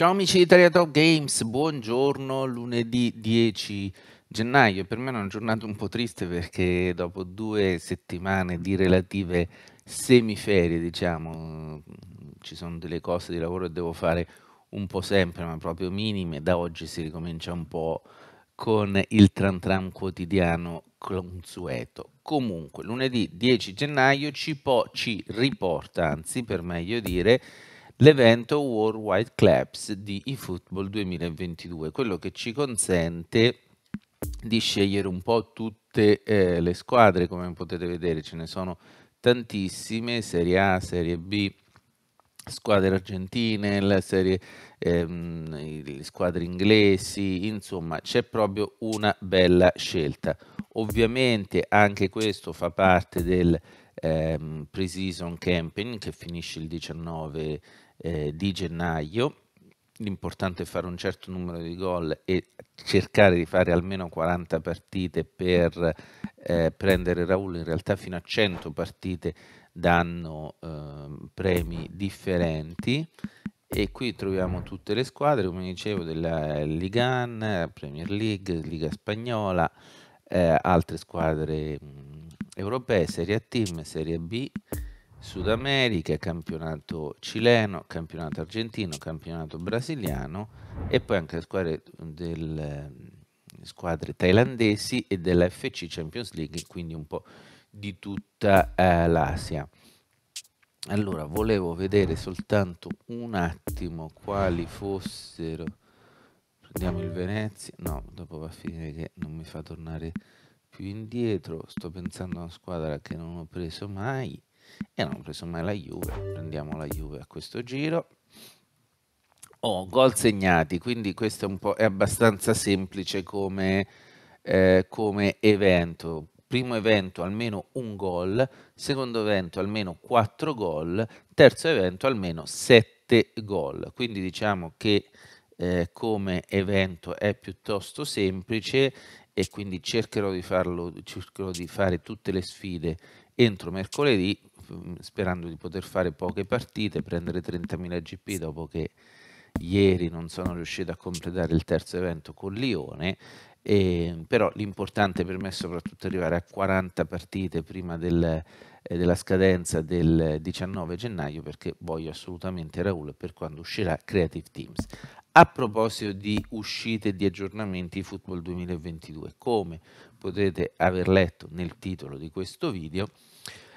Ciao amici di Italia Top Games, buongiorno, lunedì 10 gennaio. Per me è una giornata un po' triste perché dopo due settimane di relative semiferie, diciamo, ci sono delle cose di lavoro che devo fare un po' sempre, ma proprio minime, da oggi si ricomincia un po' con il tran tran quotidiano consueto. Comunque, lunedì 10 gennaio ci, po- ci riporta, anzi per meglio dire, l'evento Worldwide Claps di eFootball 2022, quello che ci consente di scegliere un po' tutte eh, le squadre, come potete vedere ce ne sono tantissime, Serie A, Serie B, squadre argentine, la serie, ehm, le squadre inglesi, insomma c'è proprio una bella scelta. Ovviamente anche questo fa parte del ehm, pre-season camping che finisce il 19 eh, di gennaio. L'importante è fare un certo numero di gol e cercare di fare almeno 40 partite per eh, prendere Raul. In realtà fino a 100 partite danno eh, premi differenti e qui troviamo tutte le squadre, come dicevo, della Ligan, Premier League, Liga Spagnola, eh, altre squadre mh, mm, europee, Serie A Team, Serie B, Sud America, campionato cileno, campionato argentino, campionato brasiliano e poi anche le squadre, del, squadre thailandesi e della FC Champions League, quindi un po' di tutta eh, l'Asia. Allora, volevo vedere soltanto un attimo quali fossero... Prendiamo il Venezia, no, dopo va a finire che non mi fa tornare più indietro, sto pensando a una squadra che non ho preso mai e non ho preso mai la Juve. Prendiamo la Juve a questo giro. Oh, gol segnati, quindi questo è, un po', è abbastanza semplice come, eh, come evento. Primo evento almeno un gol, secondo evento almeno quattro gol, terzo evento almeno sette gol. Quindi diciamo che eh, come evento è piuttosto semplice e quindi cercherò di, farlo, cercherò di fare tutte le sfide entro mercoledì, mm, sperando di poter fare poche partite, prendere 30.000 GP dopo che ieri non sono riuscito a completare il terzo evento con Lione, e, però l'importante per me è soprattutto arrivare a 40 partite prima del, eh, della scadenza del 19 gennaio perché voglio assolutamente Raul per quando uscirà Creative Teams. A proposito di uscite e di aggiornamenti Football 2022, come potete aver letto nel titolo di questo video,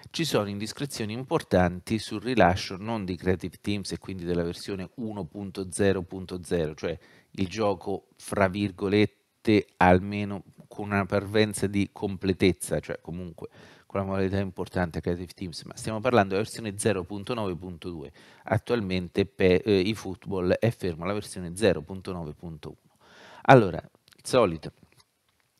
ci sono indiscrezioni importanti sul rilascio non di Creative Teams e quindi della versione 1.0.0, cioè il gioco fra virgolette almeno con una parvenza di completezza, cioè comunque con la modalità importante Creative Teams, ma stiamo parlando della versione 0.9.2. Attualmente per eh, football è fermo la versione 0.9.1. Allora, il solito,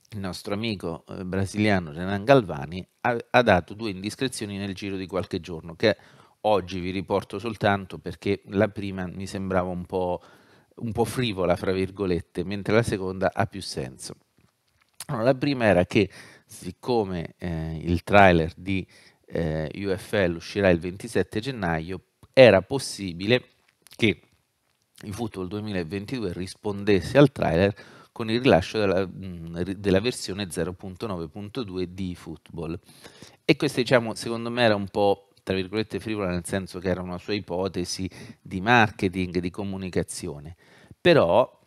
il nostro amico eh, brasiliano Renan Galvani ha, ha, dato due indiscrezioni nel giro di qualche giorno, che oggi vi riporto soltanto perché la prima mi sembrava un po', un po frivola, fra virgolette, mentre la seconda ha più senso. Allora, la prima era che siccome eh, il trailer di eh, UFL uscirà il 27 gennaio, era possibile che il Football 2022 rispondesse al trailer con il rilascio della, mm, della versione 0.9.2 di Football. E questa, diciamo, secondo me era un po' tra virgolette frivola nel senso che era una sua ipotesi di marketing, di comunicazione. Però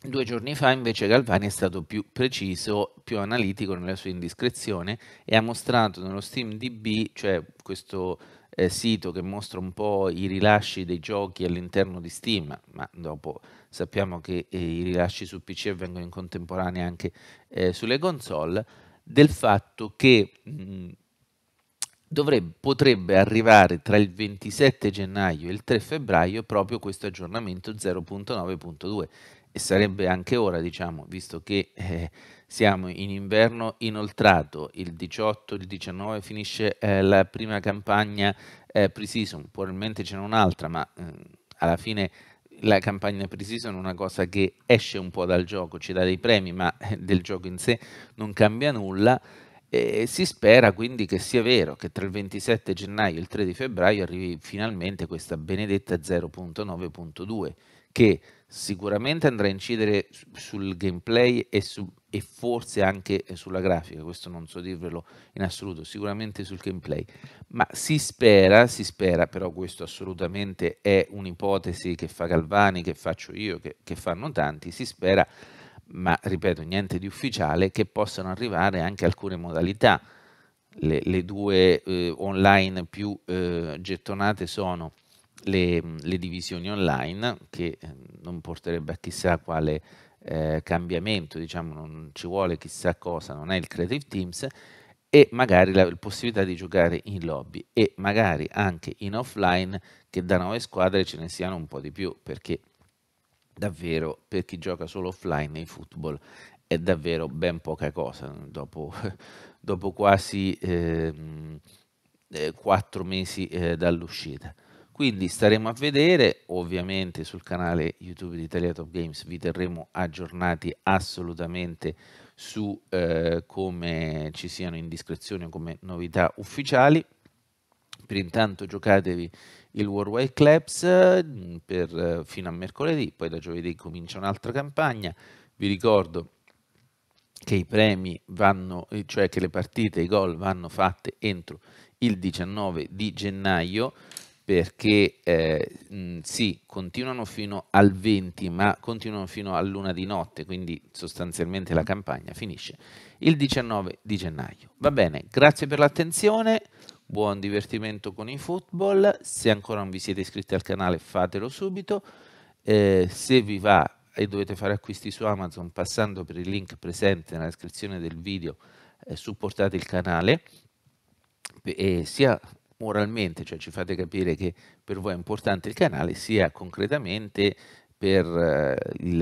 Due giorni fa invece Galvani è stato più preciso, più analitico nella sua indiscrezione e ha mostrato nello SteamDB, cioè questo eh, sito che mostra un po' i rilasci dei giochi all'interno di Steam, ma dopo sappiamo che eh, i rilasci su PC avvengono in contemporanea anche eh, sulle console, del fatto che mh, mm, dovrebbe, potrebbe arrivare tra il 27 gennaio e il 3 febbraio proprio questo aggiornamento 0.9.2 e sarebbe anche ora, diciamo, visto che eh, siamo in inverno inoltrato, il 18, il 19 finisce eh, la prima campagna eh, pre-season, probabilmente ce n'è un'altra, ma eh, alla fine la campagna pre-season è una cosa che esce un po' dal gioco, ci dà dei premi, ma eh, del gioco in sé non cambia nulla. E si spera quindi che sia vero che tra il 27 gennaio e il 3 febbraio arrivi finalmente questa benedetta 0.9.2 che sicuramente andrà a incidere sul gameplay e, su, e, forse anche sulla grafica, questo non so dirvelo in assoluto, sicuramente sul gameplay, ma si spera, si spera, però questo assolutamente è un'ipotesi che fa Galvani, che faccio io, che, che fanno tanti, si spera, ma ripeto, niente di ufficiale, che possano arrivare anche alcune modalità. Le, le due eh, online più eh, gettonate sono le, le divisioni online, che ehm, non porterebbe a chissà quale eh, cambiamento, diciamo, non ci vuole chissà cosa, non è il Creative Teams, e magari la, la possibilità di giocare in lobby e magari anche in offline che da nove squadre ce ne siano un po' di più, perché davvero per chi gioca solo offline in football è davvero ben poca cosa, dopo, dopo quasi ehm, eh, quattro mesi eh, dall'uscita. Quindi staremo a vedere, ovviamente sul canale YouTube di Italia Top Games vi terremo aggiornati assolutamente su eh, come ci siano indiscrezioni o come novità ufficiali. Per intanto giocatevi il Worldwide Clubs mm, per, eh, fino a mercoledì, poi da giovedì comincia un'altra campagna. Vi ricordo che i premi vanno, eh, cioè che le partite, i gol vanno fatte entro il 19 di gennaio perché eh, mh, sì, continuano fino al 20, ma continuano fino a luna di notte, quindi sostanzialmente la campagna finisce il 19 di gennaio. Va bene, grazie per l'attenzione, buon divertimento con i football, se ancora non vi siete iscritti al canale fatelo subito, eh, se vi va e dovete fare acquisti su Amazon passando per il link presente nella descrizione del video, eh, supportate il canale, e sia moralmente, cioè ci fate capire che per voi è importante il canale, sia concretamente per eh, il,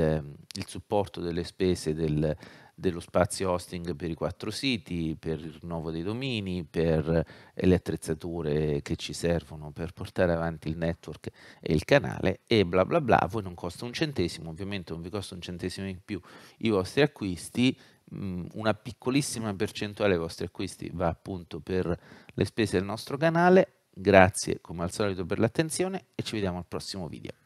il supporto delle spese del, dello spazio hosting per i quattro siti, per il rinnovo dei domini, per eh, le attrezzature che ci servono per portare avanti il network e il canale e bla bla bla, voi non costa un centesimo, ovviamente non vi costa un centesimo in più i vostri acquisti Mm, una piccolissima percentuale dei vostri acquisti va appunto per le spese del nostro canale. Grazie come al solito per l'attenzione e ci vediamo al prossimo video.